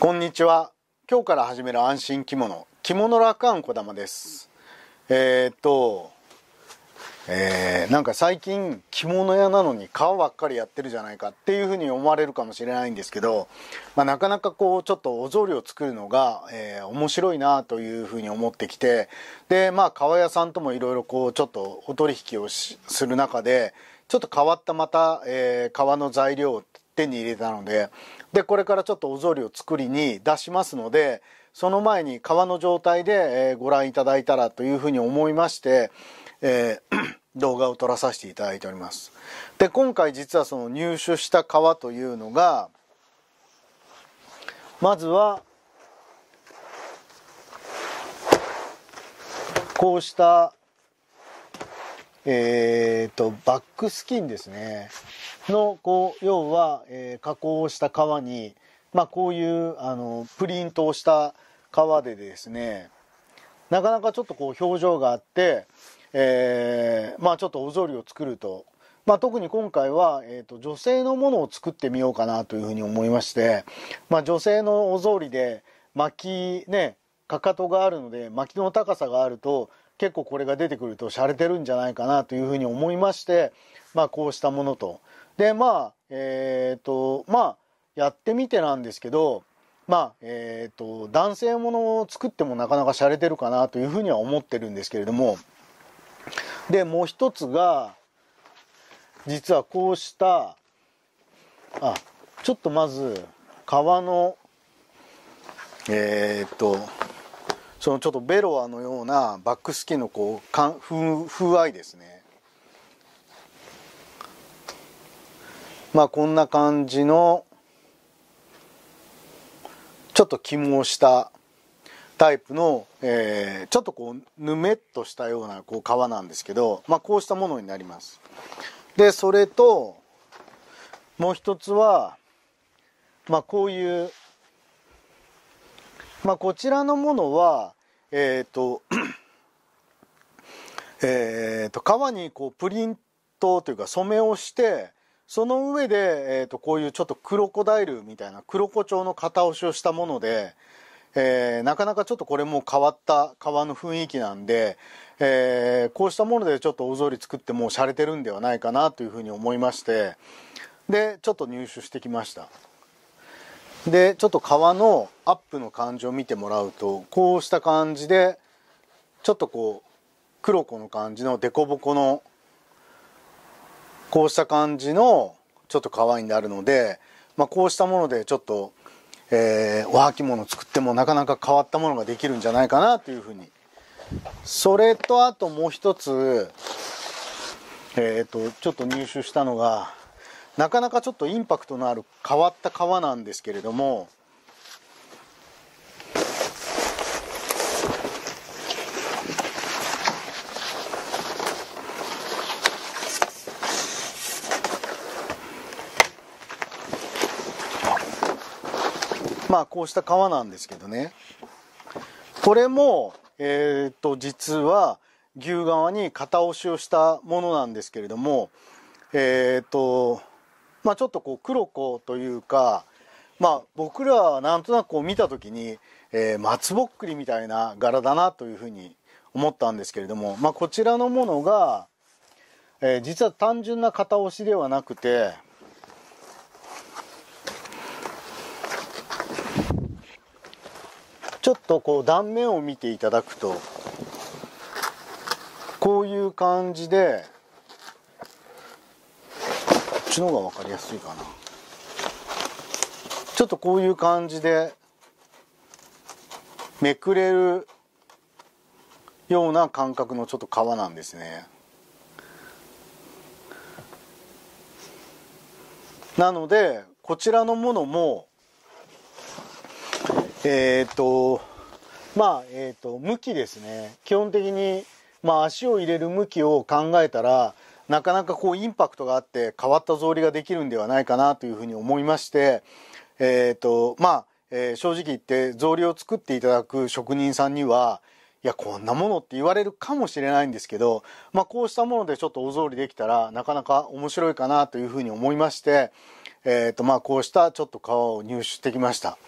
こんにちは。今日から始める安心着物、着物楽観こだまです。えー、っと、えー、なんか最近着物屋なのに革ばっかりやってるじゃないかっていうふうに思われるかもしれないんですけど、まあ、なかなかこうちょっとお雑履を作るのが、えー、面白いなというふうに思ってきてでまあ革屋さんともいろいろこうちょっとお取引をする中でちょっと変わったまた、えー、革の材料手に入れたのででこれからちょっとお雑煮を作りに出しますのでその前に皮の状態でご覧いただいたらというふうに思いまして、えー 動画を撮らさせていただいております。で、今回実はその入手した皮というのが、まずは、こうした、えっ、ー、と、バックスキンですね。のこう要は、えー、加工をした革に、まあ、こういうあのプリントをした革でですねなかなかちょっとこう表情があって、えー、まあちょっとおぞりを作ると、まあ、特に今回は、えーと、女性のものを作ってみようかなというふうに思いまして、まあ、女性のおぞりで巻きねかかとがあるので巻きの高さがあると結構これが出てくると洒落てるんじゃないかなというふうに思いまして、まあ、こうしたものと。でまあえっ、ー、とまあやってみてなんですけどまあえっ、ー、と男性ものを作ってもなかなか洒落てるかなというふうには思ってるんですけれどもでもう一つが実はこうしたあちょっとまず革のえっ、ー、とそのちょっとベロアのようなバックスキーのこうかん風風合いですねまあこんな感じのちょっと起毛したタイプの、えー、ちょっとこうぬめっとしたようなこう皮なんですけど、まあ、こうしたものになりますでそれともう一つは、まあ、こういうまあ、こちらのものはえっ、ー、とえっと革にこうプリントというか染めをしてその上で、えー、とこういうちょっとクロコダイルみたいなクロコ調の型押しをしたもので、えー、なかなかちょっとこれも変わった革の雰囲気なんで、えー、こうしたものでちょっとおぞり作ってもう洒落てるんではないかなというふうに思いましてでちょっと入手してきましたでちょっと革のアップの感じを見てもらうとこうした感じでちょっとこう黒子の感じの凸凹のこうした感じのちょっと可愛いになるので、まあ、こうしたものでちょっと、えー、お履物作ってもなかなか変わったものができるんじゃないかなというふうにそれとあともう一つえっ、ー、とちょっと入手したのがなかなかちょっとインパクトのある変わった革なんですけれどもまあこうした川なんですけどねこれもえー、っと実は牛革に型押しをしたものなんですけれどもえー、っとまあちょっとこう黒子というかまあ僕らはなんとなくこう見た時に、えー、松ぼっくりみたいな柄だなというふうに思ったんですけれども、まあ、こちらのものが、えー、実は単純な型押しではなくてちょっとこう断面を見ていただくとこういう感じでこっちの方が分かりやすいかなちょっとこういう感じでめくれるような感覚のちょっと皮なんですねなのでこちらのものもえー、っとまあえー、っと向きですね基本的に、まあ、足を入れる向きを考えたらなかなかこうインパクトがあって変わった草履ができるんではないかなというふうに思いまして、えー、っとまあえー、正直言って草履を作っていただく職人さんにはいやこんなものって言われるかもしれないんですけど、まあ、こうしたものでちょっとお草履できたらなかなか面白いかなというふうに思いまして、えーとまあ、こうしたちょっと皮を入手してきました。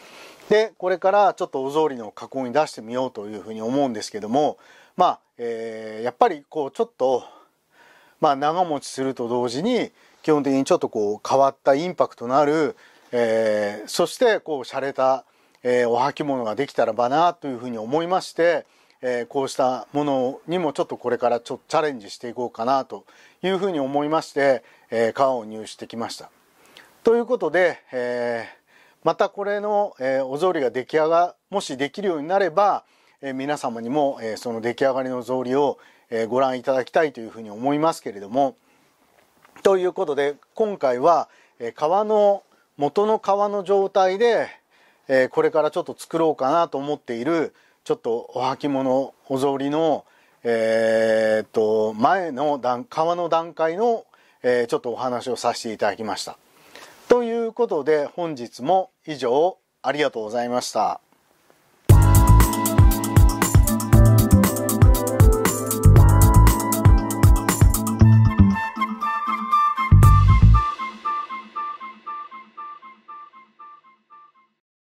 でこれからちょっとお草履の加工に出してみようというふうに思うんですけどもまあ、えー、やっぱりこうちょっと、まあ、長持ちすると同時に基本的にちょっとこう変わったインパクトのある、えー、そしてこう洒落た、えー、お履物ができたらばなというふうに思いまして、えー、こうしたものにもちょっとこれからちょっとチャレンジしていこうかなというふうに思いまして、えー、革を入手してきました。ということで、えーまたこれの、えー、お草履が出来上がもしできるようになれば、えー、皆様にも、えー、その出来上がりの草履を、えー、ご覧いただきたいというふうに思いますけれどもということで今回は、えー、革の元の皮の状態で、えー、これからちょっと作ろうかなと思っているちょっとお履物お草履の、えー、っと前の段皮の段階の、えー、ちょっとお話をさせていただきました。ということで本日も以上ありがとうございました。